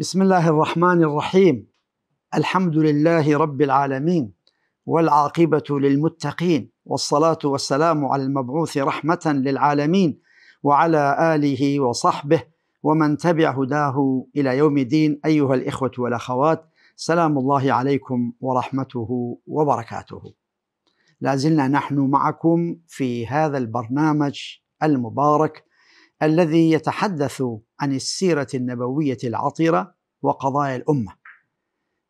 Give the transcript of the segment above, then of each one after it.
بسم الله الرحمن الرحيم الحمد لله رب العالمين والعاقبة للمتقين والصلاة والسلام على المبعوث رحمة للعالمين وعلى آله وصحبه ومن تبع هداه إلى يوم الدين أيها الإخوة والأخوات سلام الله عليكم ورحمته وبركاته لازلنا نحن معكم في هذا البرنامج المبارك الذي يتحدث عن السيرة النبوية العطيره وقضايا الأمة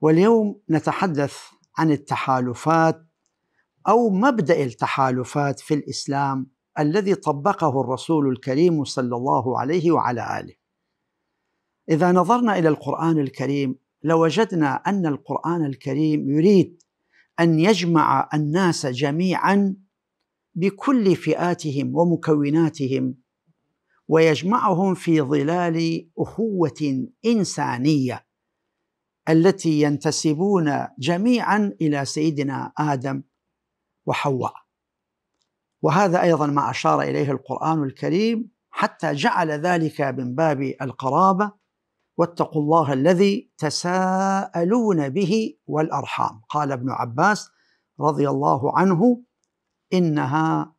واليوم نتحدث عن التحالفات أو مبدأ التحالفات في الإسلام الذي طبقه الرسول الكريم صلى الله عليه وعلى آله إذا نظرنا إلى القرآن الكريم لوجدنا أن القرآن الكريم يريد أن يجمع الناس جميعا بكل فئاتهم ومكوناتهم ويجمعهم في ظلال اخوه انسانيه التي ينتسبون جميعا الى سيدنا ادم وحواء وهذا ايضا ما اشار اليه القران الكريم حتى جعل ذلك من باب القرابه واتقوا الله الذي تساءلون به والارحام قال ابن عباس رضي الله عنه انها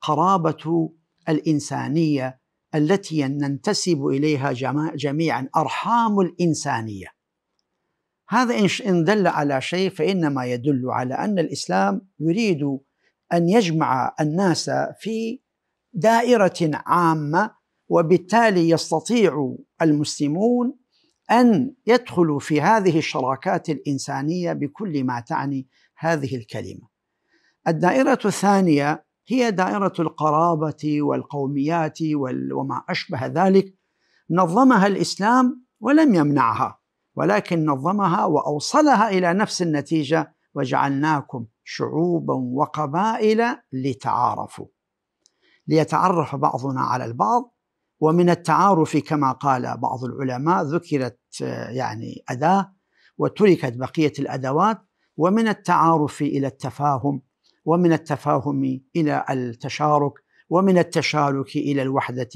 قرابه الانسانيه التي ننتسب اليها جميعا ارحام الانسانيه هذا ان دل على شيء فانما يدل على ان الاسلام يريد ان يجمع الناس في دائره عامه وبالتالي يستطيع المسلمون ان يدخلوا في هذه الشراكات الانسانيه بكل ما تعني هذه الكلمه الدائره الثانيه هي دائرة القرابة والقوميات وما أشبه ذلك نظمها الإسلام ولم يمنعها ولكن نظمها وأوصلها إلى نفس النتيجة وجعلناكم شعوبا وقبائل لتعارفوا ليتعرف بعضنا على البعض ومن التعارف كما قال بعض العلماء ذكرت يعني أداة وتركت بقية الأدوات ومن التعارف إلى التفاهم ومن التفاهم الى التشارك ومن التشارك الى الوحده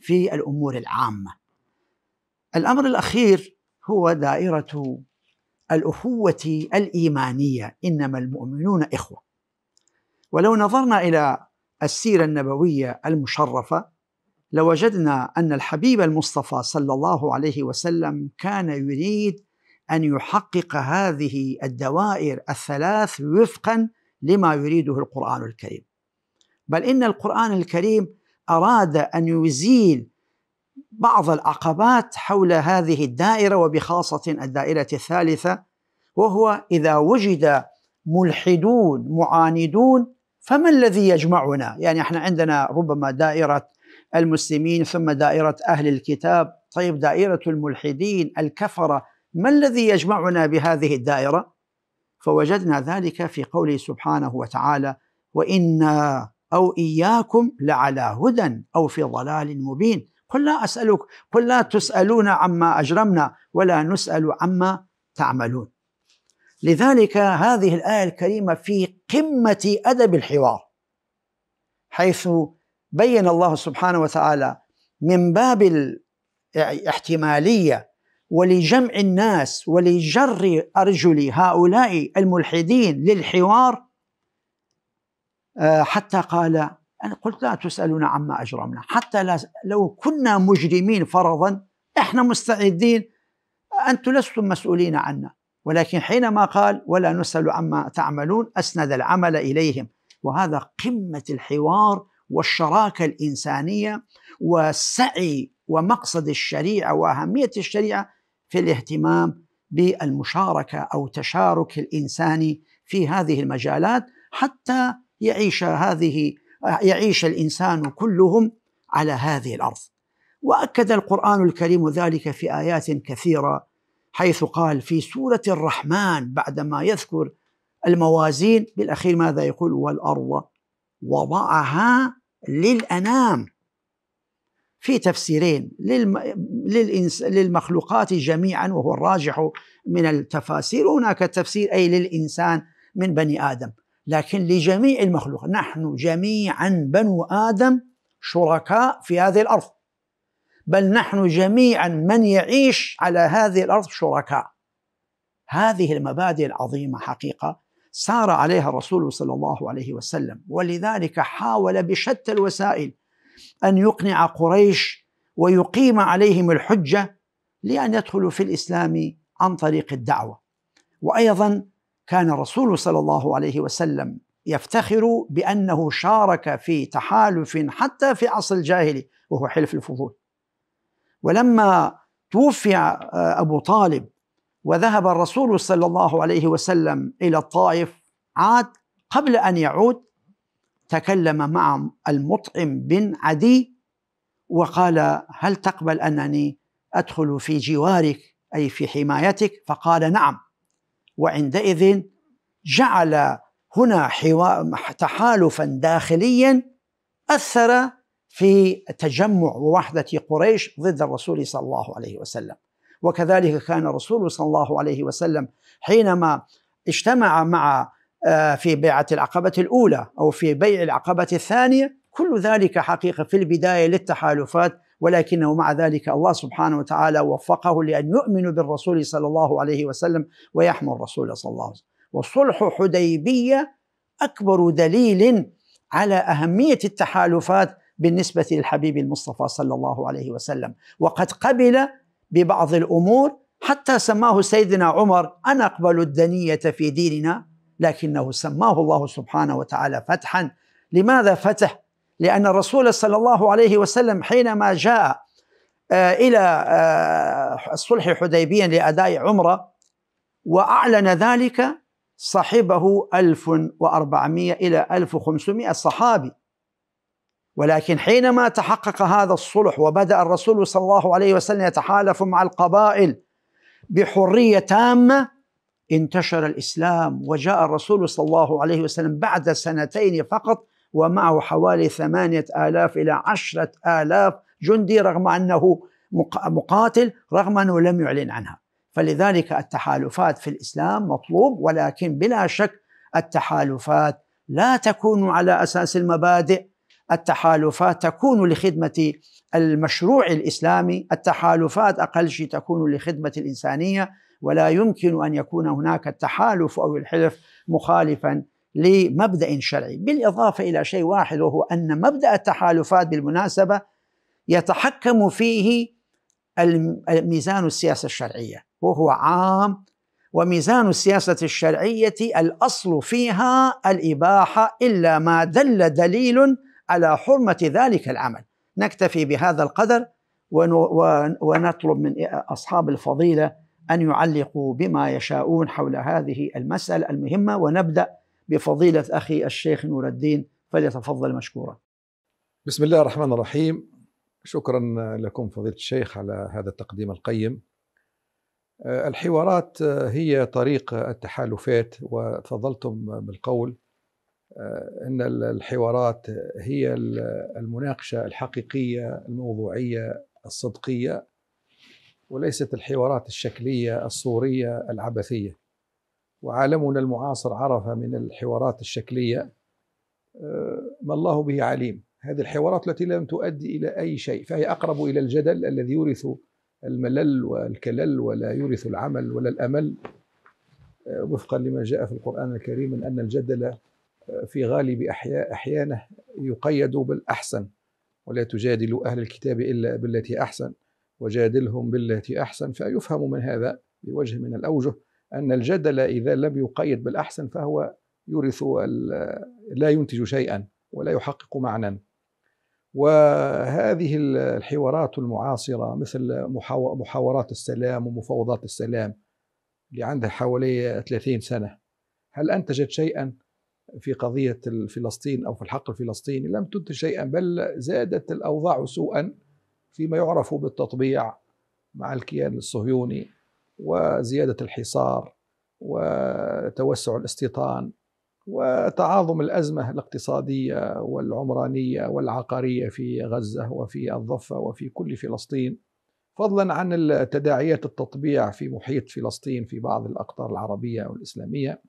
في الامور العامه. الامر الاخير هو دائره الاخوه الايمانيه انما المؤمنون اخوه. ولو نظرنا الى السيره النبويه المشرفه لوجدنا ان الحبيب المصطفى صلى الله عليه وسلم كان يريد ان يحقق هذه الدوائر الثلاث وفقا لما يريده القرآن الكريم بل إن القرآن الكريم أراد أن يزيل بعض العقبات حول هذه الدائرة وبخاصة الدائرة الثالثة وهو إذا وجد ملحدون معاندون فما الذي يجمعنا؟ يعني احنا عندنا ربما دائرة المسلمين ثم دائرة أهل الكتاب طيب دائرة الملحدين الكفرة ما الذي يجمعنا بهذه الدائرة؟ فوجدنا ذلك في قوله سبحانه وتعالى وإنا أو إياكم لعلى هدى أو في ضلال مبين قل لا أسألك قل لا تسألون عما أجرمنا ولا نسأل عما تعملون لذلك هذه الآية الكريمة في قمة أدب الحوار حيث بين الله سبحانه وتعالى من باب الاحتمالية ولجمع الناس ولجر ارجل هؤلاء الملحدين للحوار آه، حتى قال انا قلت لا تسالون عما اجرمنا حتى لا لو كنا مجرمين فرضا احنا مستعدين انتم لستم مسؤولين عنا ولكن حينما قال ولا نسأل عما تعملون أسند العمل إليهم وهذا قمة الحوار والشراكة الإنسانية والسعي ومقصد الشريعة وأهمية الشريعة في الاهتمام بالمشاركه او تشارك الانساني في هذه المجالات حتى يعيش هذه يعيش الانسان كلهم على هذه الارض. واكد القران الكريم ذلك في ايات كثيره حيث قال في سوره الرحمن بعدما يذكر الموازين بالاخير ماذا يقول والارض وضعها للانام في تفسيرين للمخلوقات جميعا وهو الراجح من التفاسير هناك تفسير أي للإنسان من بني آدم لكن لجميع المخلوق نحن جميعا بنو آدم شركاء في هذه الأرض بل نحن جميعا من يعيش على هذه الأرض شركاء هذه المبادئ العظيمة حقيقة سار عليها الرسول صلى الله عليه وسلم ولذلك حاول بشتى الوسائل أن يقنع قريش ويقيم عليهم الحجة لأن يدخلوا في الإسلام عن طريق الدعوة وأيضا كان الرسول صلى الله عليه وسلم يفتخر بأنه شارك في تحالف حتى في عصر الجاهلي وهو حلف الفضول ولما توفي آه، أبو طالب وذهب الرسول صلى الله عليه وسلم إلى الطائف عاد قبل أن يعود تكلم مع المطعم بن عدي وقال هل تقبل انني ادخل في جوارك اي في حمايتك فقال نعم وعندئذ جعل هنا تحالفا داخليا اثر في تجمع ووحده قريش ضد الرسول صلى الله عليه وسلم وكذلك كان الرسول صلى الله عليه وسلم حينما اجتمع مع آه، في بيعة العقبة الأولى أو في بيع العقبة الثانية كل ذلك حقيقة في البداية للتحالفات ولكنه مع ذلك الله سبحانه وتعالى وفقه لأن يؤمن بالرسول صلى الله عليه وسلم ويحمل الرسول صلى الله عليه وسلم وصلح حديبية أكبر دليل على أهمية التحالفات بالنسبة للحبيب المصطفى صلى الله عليه وسلم وقد قبل ببعض الأمور حتى سماه سيدنا عمر أنا أقبل الدنية في ديننا لكنه سماه الله سبحانه وتعالى فتحا لماذا فتح؟ لأن الرسول صلى الله عليه وسلم حينما جاء آه، إلى الصلح آه، حديبيا لأداء عمرة وأعلن ذلك صاحبه 1400 إلى 1500 صحابي ولكن حينما تحقق هذا الصلح وبدأ الرسول صلى الله عليه وسلم يتحالف مع القبائل بحرية تامة انتشر الإسلام وجاء الرسول صلى الله عليه وسلم بعد سنتين فقط ومعه حوالي ثمانية آلاف إلى عشرة آلاف جندي رغم أنه مقاتل رغم أنه لم يعلن عنها فلذلك التحالفات في الإسلام مطلوب ولكن بلا شك التحالفات لا تكون على أساس المبادئ التحالفات تكون لخدمة المشروع الإسلامي التحالفات أقل شيء تكون لخدمة الإنسانية ولا يمكن ان يكون هناك التحالف او الحلف مخالفا لمبدا شرعي، بالاضافه الى شيء واحد وهو ان مبدا التحالفات بالمناسبه يتحكم فيه ميزان السياسه الشرعيه وهو عام وميزان السياسه الشرعيه الاصل فيها الاباحه الا ما دل دليل على حرمه ذلك العمل. نكتفي بهذا القدر ونطلب من اصحاب الفضيله ان يعلقوا بما يشاءون حول هذه المساله المهمه ونبدا بفضيله اخي الشيخ نور الدين فليتفضل مشكورا. بسم الله الرحمن الرحيم شكرا لكم فضيله الشيخ على هذا التقديم القيم. آه، الحوارات آه، هي طريق التحالفات وتفضلتم بالقول آه، ان الحوارات هي المناقشه الحقيقيه الموضوعيه الصدقيه وليست الحوارات الشكليه الصوريه العبثيه وعالمنا المعاصر عرف من الحوارات الشكليه آه، ما الله به عليم هذه الحوارات التي لم تؤدي الى اي شيء فهي اقرب الى الجدل الذي يورث الملل والكلل ولا يورث العمل ولا الامل آه، وفقا لما جاء في القران الكريم من ان الجدل آه، في غالب أحيا أحيانه يقيد بالأحسن ولا تجادلوا أهل الكتاب إلا بالتي أحسن وجادلهم بالتي أحسن فيفهم من هذا بوجه من الأوجه أن الجدل إذا لم يقيد بالأحسن فهو يورث لا ينتج شيئا ولا يحقق معنى وهذه الحوارات المعاصرة مثل محاورات السلام ومفاوضات السلام اللي عندها حوالي 30 سنة هل أنتجت شيئا في قضية فلسطين أو في الحق الفلسطيني لم تنتج شيئا بل زادت الأوضاع سوءا فيما يعرف بالتطبيع مع الكيان الصهيوني وزياده الحصار وتوسع الاستيطان وتعاظم الازمه الاقتصاديه والعمرانيه والعقاريه في غزه وفي الضفه وفي كل فلسطين فضلا عن تداعيات التطبيع في محيط فلسطين في بعض الاقطار العربيه والاسلاميه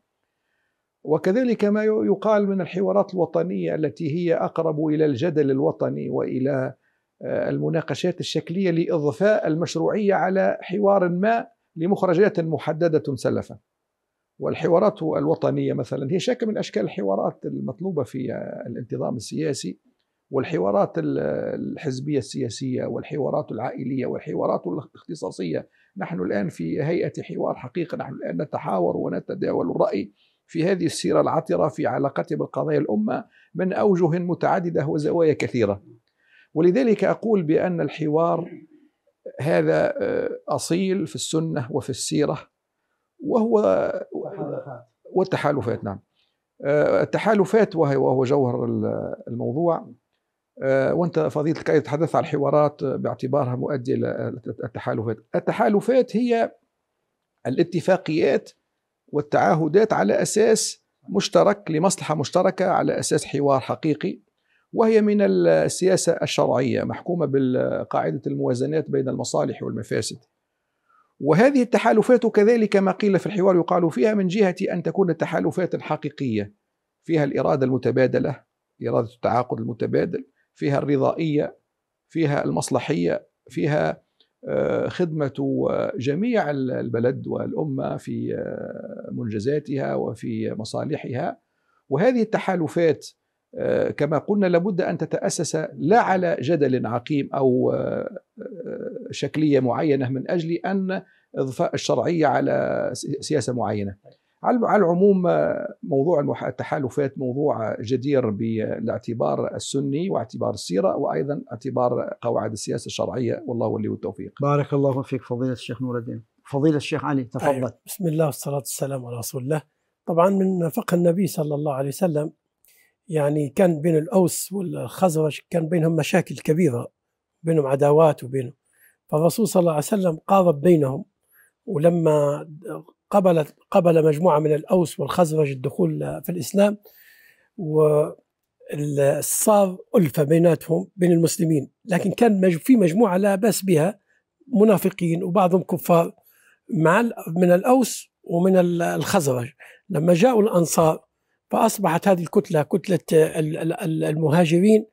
وكذلك ما يقال من الحوارات الوطنيه التي هي اقرب الى الجدل الوطني والى آه، المناقشات الشكلية لإضفاء المشروعية على حوار ما لمخرجات محددة سلفا. والحوارات الوطنية مثلا هي شكل من أشكال الحوارات المطلوبة في الانتظام السياسي والحوارات الحزبية السياسية والحوارات العائلية والحوارات الاختصاصية نحن الآن في هيئة حوار حقيقة نحن الآن نتحاور ونتداول الرأي في هذه السيرة العطرة في علاقتها بالقضايا الأمة من أوجه متعددة وزوايا كثيرة ولذلك أقول بأن الحوار هذا آه، أصيل في السنة وفي السيرة وهو والتحالفات نعم آه، التحالفات وهو جوهر الموضوع آه، وانت فضيلتك ايضا تحدثت عن الحوارات باعتبارها مؤديه الى التحالفات، التحالفات هي الاتفاقيات والتعاهدات على اساس مشترك لمصلحه مشتركه على اساس حوار حقيقي وهي من السياسة الشرعية محكومة بالقاعدة الموازنات بين المصالح والمفاسد وهذه التحالفات كذلك ما قيل في الحوار يقال فيها من جهة أن تكون تحالفات حقيقية فيها الإرادة المتبادلة إرادة التعاقد المتبادل فيها الرضائية فيها المصلحية فيها آه، خدمة جميع البلد والأمة في آه، منجزاتها وفي مصالحها وهذه التحالفات آه، كما قلنا لابد ان تتاسس لا على جدل عقيم او آه، آه، شكليه معينه من اجل ان اضفاء الشرعيه على سياسه معينه. على العموم موضوع التحالفات موضوع جدير بالاعتبار السني واعتبار السيره وايضا اعتبار قواعد السياسه الشرعيه والله ولي التوفيق. بارك الله فيك فضيله الشيخ نور الدين. فضيله الشيخ علي تفضل. أيوه. بسم الله والصلاه والسلام على رسول الله. طبعا من فقه النبي صلى الله عليه وسلم يعني كان بين الأوس والخزرج كان بينهم مشاكل كبيرة بينهم عداوات وبينهم فالرسول صلى الله عليه وسلم قارب بينهم ولما قبلت قبل مجموعة من الأوس والخزرج الدخول في الإسلام و صار ألفة بيناتهم بين المسلمين لكن نعم. كان في مجموعة لا بأس بها منافقين وبعضهم كفار مع من الأوس ومن الخزرج لما جاءوا الأنصار فأصبحت هذه الكتلة كتلة المهاجرين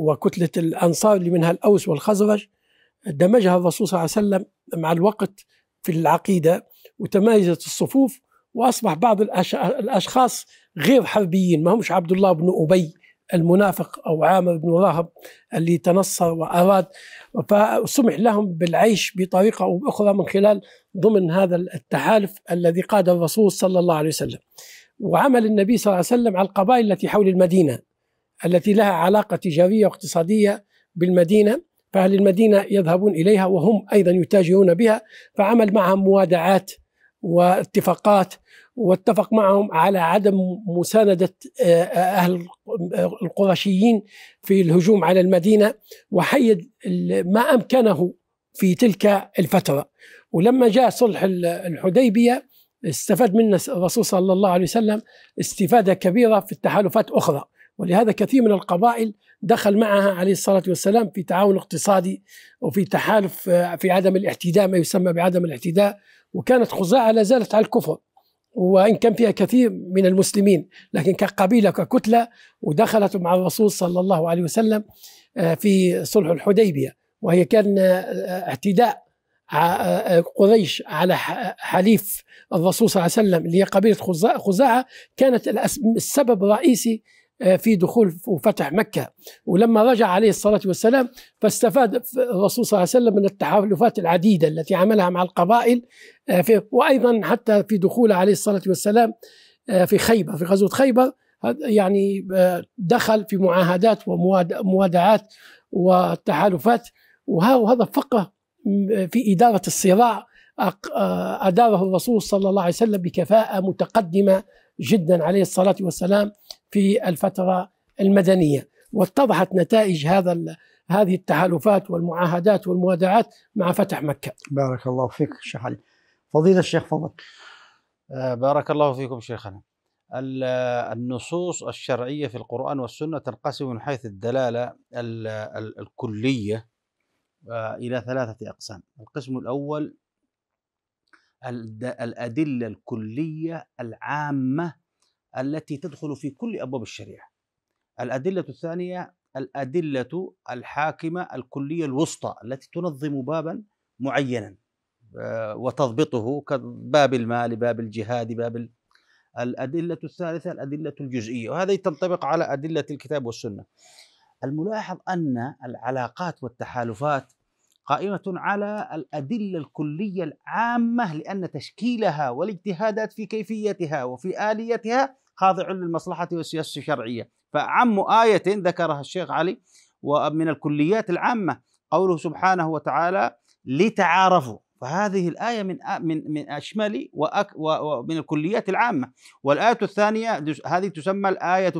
وكتلة الأنصار اللي منها الأوس والخزرج دمجها الرسول صلى الله عليه وسلم مع الوقت في العقيدة وتمايزت الصفوف وأصبح بعض الأشخاص غير حربيين ما همش عبد الله بن أبي المنافق أو عامر بن راهب اللي تنصر وأراد فسمح لهم بالعيش بطريقة أو بأخرى من خلال ضمن هذا التحالف الذي قاد الرسول صلى الله عليه وسلم وعمل النبي صلى الله عليه وسلم على القبائل التي حول المدينة التي لها علاقة تجارية واقتصادية بالمدينة فأهل المدينة يذهبون إليها وهم أيضا يتاجرون بها فعمل معهم موادعات واتفاقات واتفق معهم على عدم مساندة آه، آه، أهل القرشيين في الهجوم على المدينة وحيد ما أمكنه في تلك الفترة ولما جاء صلح الحديبية استفاد منا الرسول صلى الله عليه وسلم استفادة كبيرة في التحالفات أخرى ولهذا كثير من القبائل دخل معها عليه الصلاة والسلام في تعاون اقتصادي وفي تحالف آه، في عدم الاعتداء ما يسمى بعدم الاعتداء وكانت خزاعة لا زالت على الكفر وإن كان فيها كثير من المسلمين لكن كقبيلة ككتلة ودخلت مع الرسول صلى الله عليه وسلم آه، في صلح الحديبية وهي كان آه، اعتداء قريش على حليف الرسول صلى الله عليه وسلم اللي هي قبيله خزاعه كانت السبب الرئيسي آه، في دخول وفتح مكة ولما رجع عليه الصلاة والسلام فاستفاد الرسول صلى الله عليه وسلم من التحالفات العديدة التي عملها مع القبائل آه، وأيضا حتى في دخوله عليه الصلاة والسلام آه، في خيبر في غزوة خيبر يعني دخل في معاهدات وموادعات وتحالفات وهذا فقه في إدارة الصراع آه، أداره الرسول صلى الله عليه وسلم بكفاءة متقدمة جدا عليه الصلاة والسلام في الفترة المدنية واتضحت نتائج هذا هذه التحالفات والمعاهدات والموادعات مع فتح مكة بارك الله فيك شيخ علي فضيلة الشيخ فضل آه، بارك الله فيكم شيخنا النصوص الشرعية في القرآن والسنة تنقسم من حيث الدلالة الكلية إلى ثلاثة أقسام القسم الأول الأدلة الكلية العامة التي تدخل في كل أبواب الشريعة الأدلة الثانية الأدلة الحاكمة الكلية الوسطى التي تنظم بابا معينا آه، وتضبطه كباب المال باب الجهاد باب الأدلة الثالثة الأدلة الجزئية وهذه تنطبق على أدلة الكتاب والسنة الملاحظ أن العلاقات والتحالفات قائمة على الأدلة الكلية العامة لأن تشكيلها والاجتهادات في كيفيتها وفي آليتها خاضع للمصلحة والسياسة الشرعية فعم آية ذكرها الشيخ علي ومن الكليات العامة قوله سبحانه وتعالى لتعارفوا فهذه الآية من من من أشمل ومن الكليات العامة والآية الثانية هذه تسمى الآية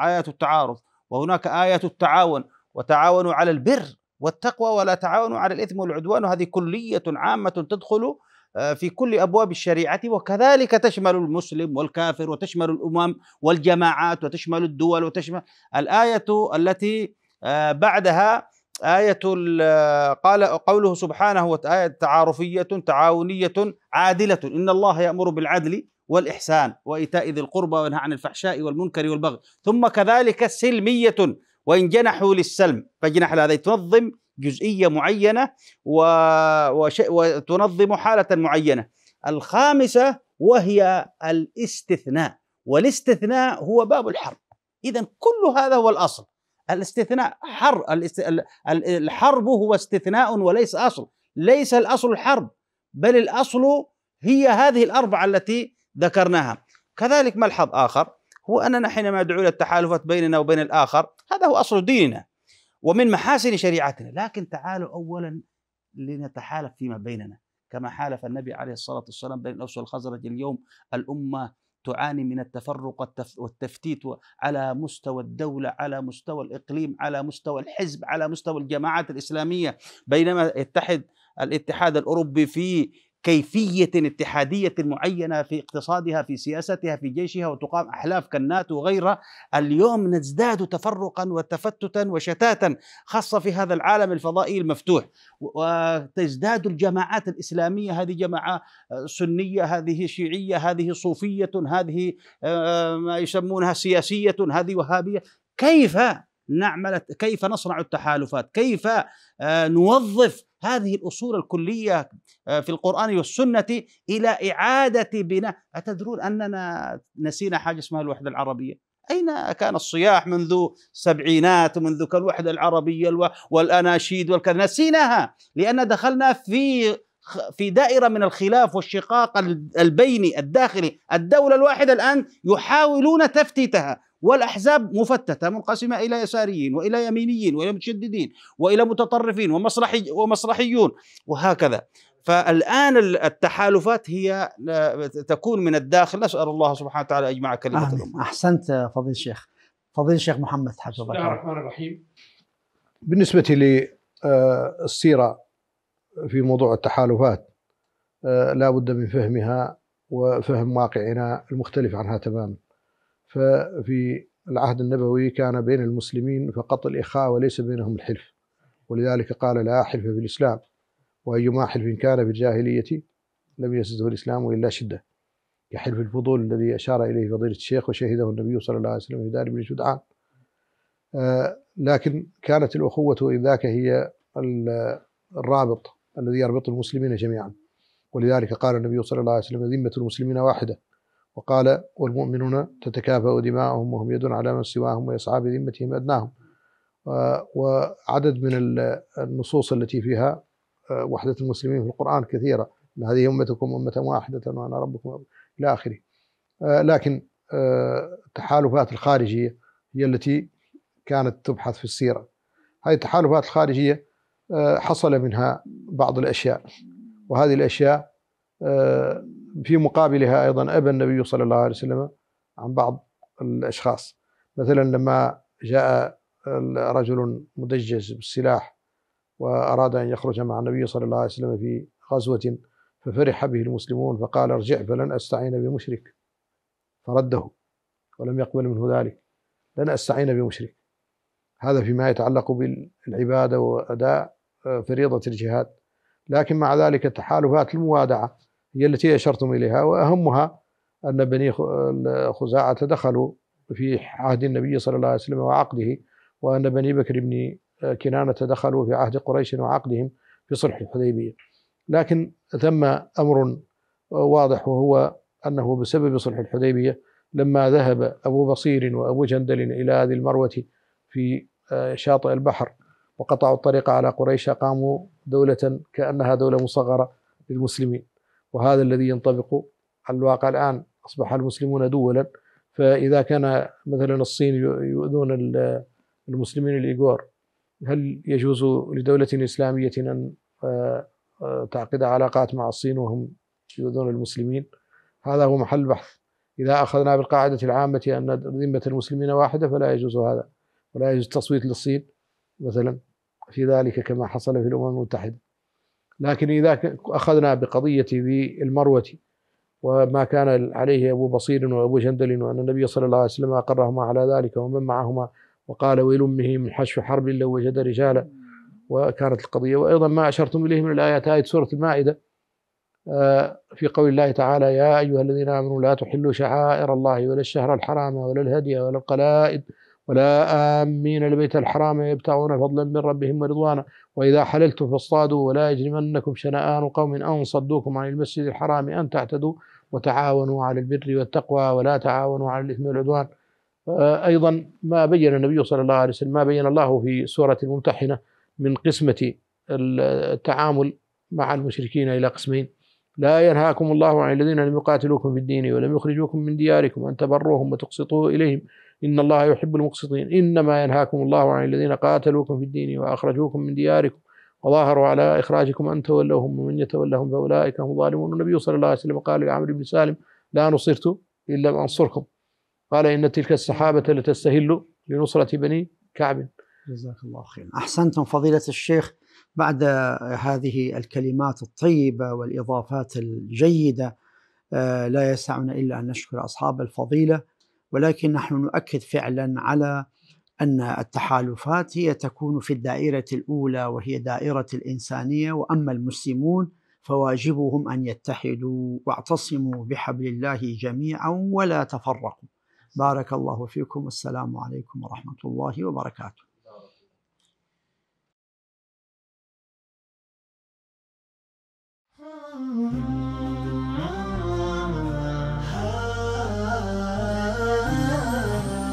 آية التعارف وهناك آية التعاون وتعاونوا على البر والتقوى ولا تعاونوا على الإثم والعدوان وهذه كلية عامة تدخل آه، في كل أبواب الشريعة وكذلك تشمل المسلم والكافر وتشمل الأمم والجماعات وتشمل الدول وتشمل الآية التي آه، بعدها آية آه، قال قوله سبحانه وتعالى آية تعارفية تعاونية عادلة إن الله يأمر بالعدل والإحسان وإيتاء ذي القربى وينهى عن الفحشاء والمنكر والبغي ثم كذلك سلمية وإن جنحوا للسلم فجنح هذه تنظم جزئية معينة و... وش... وتنظم حالة معينة الخامسة وهي الاستثناء والاستثناء هو باب الحرب إذا كل هذا هو الأصل الاستثناء حر الاست... الحرب هو استثناء وليس أصل ليس الأصل الحرب بل الأصل هي هذه الأربعة التي ذكرناها كذلك ملحظ آخر هو أننا حينما ندعو إلى التحالفات بيننا وبين الآخر هذا هو أصل ديننا ومن محاسن شريعتنا لكن تعالوا أولا لنتحالف فيما بيننا كما حالف النبي عليه الصلاة والسلام بين الأوس والخزرج اليوم الأمة تعاني من التفرق والتفتيت على مستوى الدولة على مستوى الإقليم على مستوى الحزب على مستوى الجماعات الإسلامية بينما يتحد الاتحاد الأوروبي في كيفية اتحادية معينة في اقتصادها في سياستها في جيشها وتقام أحلاف كالناتو وغيرها اليوم نزداد تفرقا وتفتتا وشتاتا خاصة في هذا العالم الفضائي المفتوح وتزداد الجماعات الإسلامية هذه جماعة آه، سنية هذه شيعية هذه صوفية هذه آه، ما يسمونها سياسية هذه وهابية كيف نعمل كيف نصنع التحالفات كيف آه، نوظف هذه الأصول الكلية آه، في القرآن والسنة إلى إعادة بناء أتدرون أننا نسينا حاجة اسمها الوحدة العربية أين كان الصياح منذ سبعينات ومنذ الوحدة العربية والأناشيد والكذا نسيناها لأن دخلنا في في دائرة من الخلاف والشقاق البيني الداخلي الدولة الواحدة الآن يحاولون تفتيتها والأحزاب مفتتة منقسمة إلى يساريين وإلى يمينيين وإلى متشددين وإلى متطرفين ومصلحي ومصلحيون وهكذا فالآن التحالفات هي آه، تكون من الداخل نسأل الله سبحانه وتعالى أجمع كلمة آمين. الأمة أحسنت فضيل الشيخ فضيل الشيخ محمد حفظه الله الرحمن الرحيم بالنسبة للسيرة آه، في موضوع التحالفات آه، لا بد من فهمها وفهم واقعنا المختلف عنها تماما ففي العهد النبوي كان بين المسلمين فقط الإخاء وليس بينهم الحلف ولذلك قال لا حلف في الإسلام وأيما حلف كان في الجاهلية لم يسده الإسلام إلا شدة كحلف الفضول الذي أشار إليه فضيلة الشيخ وشهده النبي صلى الله عليه وسلم في دار بن جدعان آه لكن كانت الأخوة ذاك هي الرابط الذي يربط المسلمين جميعا ولذلك قال النبي صلى الله عليه وسلم ذمة المسلمين واحدة وقال والمؤمنون تتكافأ دماؤهم وهم يد على من سواهم ويسعى بذمتهم أدناهم آه، وعدد من النصوص التي فيها آه، وحدة المسلمين في القرآن كثيرة هذه أمتكم أمة واحدة وأنا ربكم إلى آخره آه، لكن التحالفات الخارجية هي التي كانت تبحث في السيرة هذه التحالفات الخارجية حصل منها بعض الأشياء وهذه الأشياء في مقابلها أيضا أبى النبي صلى الله عليه وسلم عن بعض الأشخاص مثلا لما جاء رجل مدجج بالسلاح وأراد أن يخرج مع النبي صلى الله عليه وسلم في غزوة ففرح به المسلمون فقال ارجع فلن أستعين بمشرك فرده ولم يقبل منه ذلك لن أستعين بمشرك هذا فيما يتعلق بالعبادة وأداء فريضة الجهاد لكن مع ذلك تحالفات الموادعة هي التي أشرتم إليها وأهمها أن بني خزاعة دخلوا في عهد النبي صلى الله عليه وسلم وعقده وأن بني بكر بن كنانة دخلوا في عهد قريش وعقدهم في صلح الحديبية لكن ثم أمر واضح وهو أنه بسبب صلح الحديبية لما ذهب أبو بصير وأبو جندل إلى ذي المروة في آه، شاطئ البحر وقطعوا الطريق على قريش قاموا دولة كأنها دولة مصغرة للمسلمين وهذا الذي ينطبق على الواقع الآن أصبح المسلمون دولا فإذا كان مثلا الصين يؤذون المسلمين الإيغور هل يجوز لدولة إسلامية أن آه، آه، تعقد علاقات مع الصين وهم يؤذون المسلمين هذا هو محل بحث إذا أخذنا بالقاعدة العامة أن ذمة المسلمين واحدة فلا يجوز هذا ولا يجوز التصويت للصين مثلا في ذلك كما حصل في الأمم المتحدة لكن إذا أخذنا بقضية ذي المروة وما كان عليه أبو بصير وأبو جندل وأن النبي صلى الله عليه وسلم أقرهما على ذلك ومن معهما وقال ويل أمه من حشو حرب لو وجد رجالا وكانت القضية وأيضا ما أشرتم إليه من الآيات آية سورة المائدة آه، في قول الله تعالى يا أيها الذين آمنوا لا تحلوا شعائر الله ولا الشهر الحرام ولا الهدي ولا القلائد ولا آمين البيت الحرام يبتغون فضلا من ربهم ورضوانا وإذا حللتم فاصطادوا ولا يجرمنكم شنآن قوم أن صدوكم عن المسجد الحرام أن تعتدوا وتعاونوا على البر والتقوى ولا تعاونوا على الإثم والعدوان آه، أيضا ما بين النبي صلى الله عليه وسلم ما بين الله في سورة الممتحنة من قسمة التعامل مع المشركين إلى قسمين لا ينهاكم الله عن الذين لم يقاتلوكم في الدين ولم يخرجوكم من دياركم أن تبروهم وتقسطوا إليهم إن الله يحب المقسطين إنما ينهاكم الله عن الذين قاتلوكم في الدين وأخرجوكم من دياركم وظاهروا على إخراجكم أن تولوهم ومن يتولهم فأولئك هم ظالمون النبي صلى الله عليه وسلم قال لعمرو بن سالم لا نصرت إلا أنصركم قال إن تلك السحابة لتستهل لنصرة بني كعب جزاك الله خيرا أحسنتم فضيلة الشيخ بعد هذه الكلمات الطيبة والإضافات الجيدة آه، لا يسعنا إلا أن نشكر أصحاب الفضيلة ولكن نحن نؤكد فعلا على أن التحالفات هي تكون في الدائرة الأولى وهي دائرة الإنسانية وأما المسلمون فواجبهم أن يتحدوا واعتصموا بحبل الله جميعا ولا تفرقوا بارك الله فيكم والسلام عليكم ورحمة الله وبركاته Mm-hmm.